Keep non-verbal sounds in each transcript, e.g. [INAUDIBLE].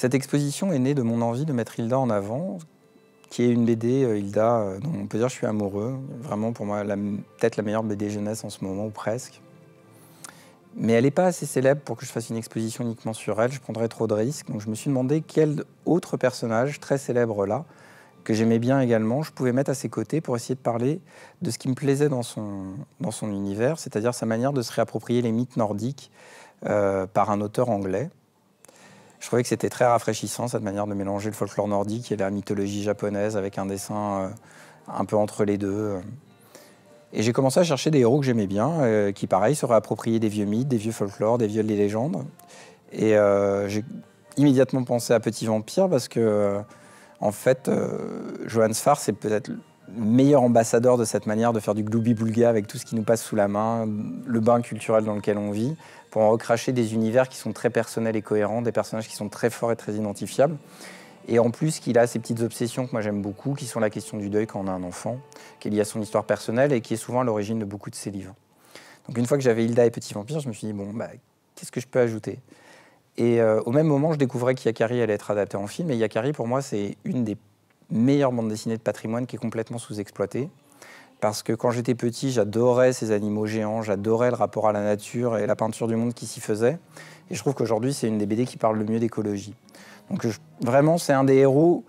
Cette exposition est née de mon envie de mettre Hilda en avant, qui est une BD, euh, Hilda, euh, dont on peut dire que je suis amoureux. Vraiment, pour moi, peut-être la meilleure BD jeunesse en ce moment, ou presque. Mais elle n'est pas assez célèbre pour que je fasse une exposition uniquement sur elle, je prendrais trop de risques. Donc je me suis demandé quel autre personnage très célèbre là, que j'aimais bien également, je pouvais mettre à ses côtés pour essayer de parler de ce qui me plaisait dans son, univers, c'est-à-dire sa manière de se réapproprier les mythes nordiques euh, par un auteur anglais. Je trouvais que c'était très rafraîchissant, cette manière de mélanger le folklore nordique et la mythologie japonaise avec un dessin euh, un peu entre les deux. Euh. Et j'ai commencé à chercher des héros que j'aimais bien, euh, qui, pareil, se appropriés des vieux mythes, des vieux folklores, des vieilles légendes. Et j'ai immédiatement pensé à Petit Vampire parce que, en fait, Johannes Farr, c'est peut-être meilleur ambassadeur de cette manière de faire du gloubi-boulga avec tout ce qui nous passe sous la main, le bain culturel dans lequel on vit, pour en recracher des univers qui sont très personnels et cohérents, des personnages qui sont très forts et très identifiables. Et en plus, qu'il a ces petites obsessions que moi j'aime beaucoup, qui sont la question du deuil quand on a un enfant, qui est liée à son histoire personnelle et qui est souvent à l'origine de beaucoup de ses livres. Donc une fois que j'avais Hilda et Petit Vampire, je me suis dit, bon, bah, qu'est-ce que je peux ajouter Et euh, au même moment, je découvrais qu'Yakari allait être adapté en film. Et Yakari, pour moi, c'est une des meilleure bande dessinée de patrimoine qui est complètement sous-exploitée. Parce que quand j'étais petit, j'adorais ces animaux géants, j'adorais le rapport à la nature et la peinture du monde qui s'y faisait. Et je trouve qu'aujourd'hui, c'est une des BD qui parle le mieux d'écologie. Donc vraiment, c'est un des héros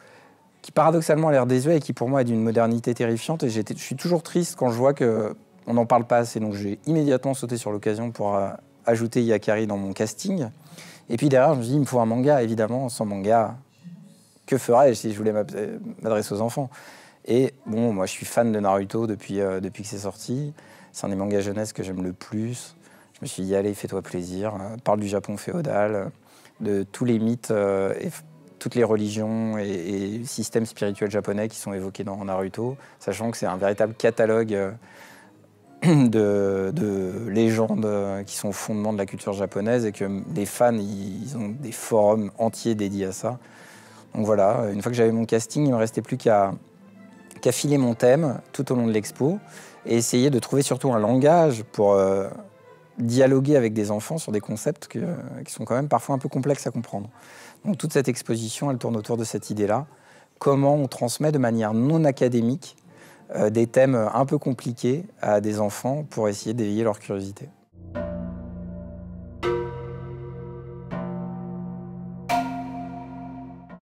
qui paradoxalement a l'air désuet et qui pour moi est d'une modernité terrifiante. Et je suis toujours triste quand je vois qu'on n'en parle pas assez. Donc j'ai immédiatement sauté sur l'occasion pour euh, ajouter Yakari dans mon casting. Et puis derrière, je me dis, il me faut un manga, évidemment. Sans manga, que ferais-je si je voulais m'adresser aux enfants Et bon, moi je suis fan de Naruto euh, depuis, que c'est sorti. C'est un des mangas jeunesse que j'aime le plus. Je me suis dit, allez, fais-toi plaisir. Hein. Parle du Japon féodal, de tous les mythes euh, et toutes les religions et, systèmes spirituels japonais qui sont évoqués dans Naruto, sachant que c'est un véritable catalogue euh, [COUGHS] de, légendes qui sont au fondement de la culture japonaise et que les fans, ils ont des forums entiers dédiés à ça. Donc voilà, une fois que j'avais mon casting, il me restait plus qu'à filer mon thème tout au long de l'expo et essayer de trouver surtout un langage pour euh, dialoguer avec des enfants sur des concepts qui sont quand même parfois un peu complexes à comprendre. Donc toute cette exposition, elle tourne autour de cette idée-là. Comment on transmet de manière non académique euh, des thèmes un peu compliqués à des enfants pour essayer d'éveiller leur curiosité.